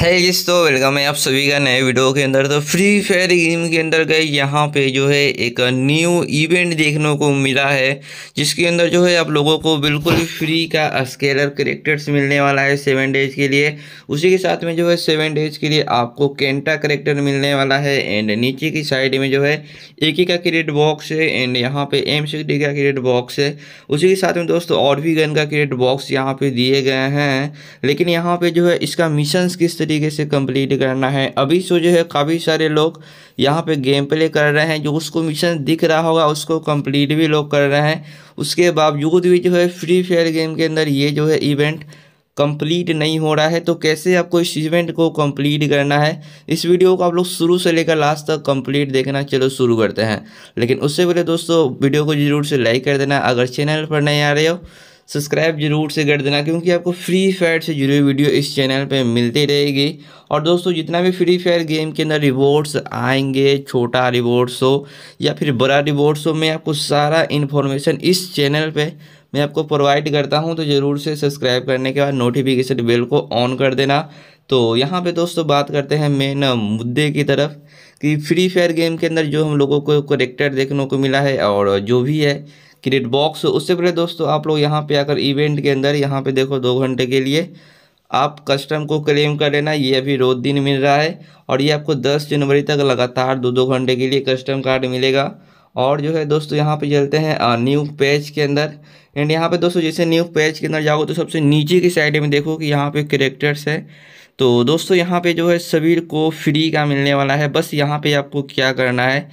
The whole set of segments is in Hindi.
है hey तो वेलकम है आप सभी का नए वीडियो के अंदर तो फ्री फायर गेम के अंदर गए यहाँ पे जो है एक न्यू इवेंट देखने को मिला है जिसके अंदर जो है आप लोगों को बिल्कुल फ्री का स्केलर करेक्टर्स मिलने वाला है सेवन डेज के लिए उसी के साथ में जो है सेवन डेज के लिए आपको कैंटा करेक्टर मिलने वाला है एंड नीचे की साइड में जो है एक ही का क्रिएट बॉक्स है एंड यहाँ पे एम का क्रिएट बॉक्स है उसी के साथ में दोस्तों और भी गन का क्रिएट बॉक्स यहाँ पे दिए गए हैं लेकिन यहाँ पे जो है इसका मिशन किस तरीके से कंप्लीट करना है अभी से जो है काफ़ी सारे लोग यहाँ पे गेम प्ले कर रहे हैं जो उसको मिशन दिख रहा होगा उसको कंप्लीट भी लोग कर रहे हैं उसके बावजूद भी जो है फ्री फायर गेम के अंदर ये जो है इवेंट कंप्लीट नहीं हो रहा है तो कैसे आपको इस इवेंट को कंप्लीट करना है इस वीडियो को आप लोग शुरू से लेकर लास्ट तक कंप्लीट देखना चलो शुरू करते हैं लेकिन उससे पहले दोस्तों वीडियो को जरूर से लाइक कर देना अगर चैनल पर नहीं आ रहे हो सब्सक्राइब जरूर से कर देना क्योंकि आपको फ्री फायर से जुड़ी वीडियो इस चैनल पे मिलती रहेगी और दोस्तों जितना भी फ्री फायर गेम के अंदर रिवॉर्ड्स आएंगे छोटा रिवॉर्ड्स हो या फिर बड़ा रिवॉर्ड्स हो मैं आपको सारा इन्फॉर्मेशन इस चैनल पर मैं आपको प्रोवाइड करता हूँ तो ज़रूर से सब्सक्राइब करने के बाद नोटिफिकेशन बिल को ऑन कर देना तो यहाँ पर दोस्तों बात करते हैं मेन मुद्दे की तरफ कि फ्री फायर गेम के अंदर जो हम लोगों को करेक्टर देखने को मिला है और जो भी है क्रिएट बॉक्स उससे पहले दोस्तों आप लोग यहाँ पे आकर इवेंट के अंदर यहाँ पे देखो दो घंटे के लिए आप कस्टम को क्लेम कर लेना ये अभी रोज दिन मिल रहा है और ये आपको 10 जनवरी तक लगातार दो दो घंटे के लिए कस्टम कार्ड मिलेगा और जो है दोस्तों यहाँ पे चलते हैं न्यू पेज के अंदर एंड यहाँ पे दोस्तों जैसे न्यू पेज के अंदर जाओगे तो सबसे नीचे की साइड में देखो कि यहाँ पे करेक्टर्स है तो दोस्तों यहाँ पे जो है सभी को फ्री का मिलने वाला है बस यहाँ पे आपको क्या करना है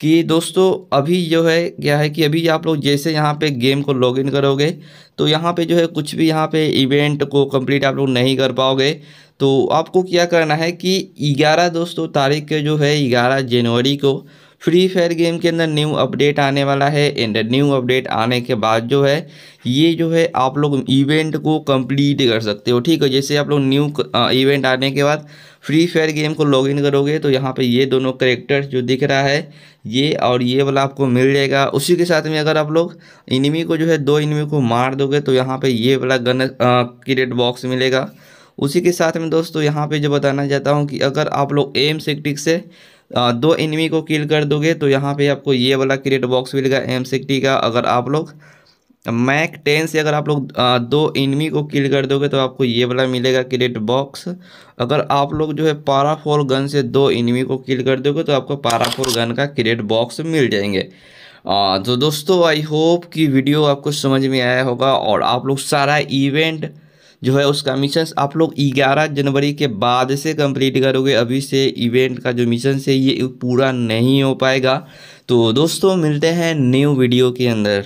कि दोस्तों अभी जो है क्या है कि अभी आप लोग जैसे यहाँ पे गेम को लॉगिन करोगे तो यहाँ पे जो है कुछ भी यहाँ पे इवेंट को कंप्लीट आप लोग नहीं कर पाओगे तो आपको क्या करना है कि ग्यारह दोस्तों तारीख के जो है ग्यारह जनवरी को फ्री फायर गेम के अंदर न्यू अपडेट आने वाला है एंड न्यू अपडेट आने के बाद जो है ये जो है आप लोग इवेंट को कंप्लीट कर सकते हो ठीक है जैसे आप लोग न्यू इवेंट आने के बाद फ्री फायर गेम को लॉगिन करोगे तो यहाँ पे ये दोनों करेक्टर्स जो दिख रहा है ये और ये वाला आपको मिल जाएगा उसी के साथ में अगर आप लोग इनमी को जो है दो इनमी को मार दोगे तो यहाँ पर ये वाला गन क्रिएट बॉक्स मिलेगा उसी के साथ में दोस्तों यहाँ पर जो बताना चाहता हूँ कि अगर आप लोग एम सिक्टिक से दो एनिमी को किल कर दोगे तो यहाँ पे आपको ये वाला क्रिएट बॉक्स मिलेगा एम सिक्सटी का अगर आप लोग मैक टेन से अगर आप लोग दो इनमी को किल कर दोगे तो आपको ये वाला मिलेगा क्रिएट बॉक्स अगर आप लोग जो है पारा फोर गन से दो इनमी को किल कर दोगे तो आपको पारा फोर गन का क्रिएट बॉक्स मिल जाएंगे आ, तो दोस्तों आई होप कि वीडियो आपको समझ में आया होगा और आप लोग सारा इवेंट जो है उसका मिशन आप लोग ग्यारह जनवरी के बाद से कंप्लीट करोगे अभी से इवेंट का जो मिशन है ये पूरा नहीं हो पाएगा तो दोस्तों मिलते हैं न्यू वीडियो के अंदर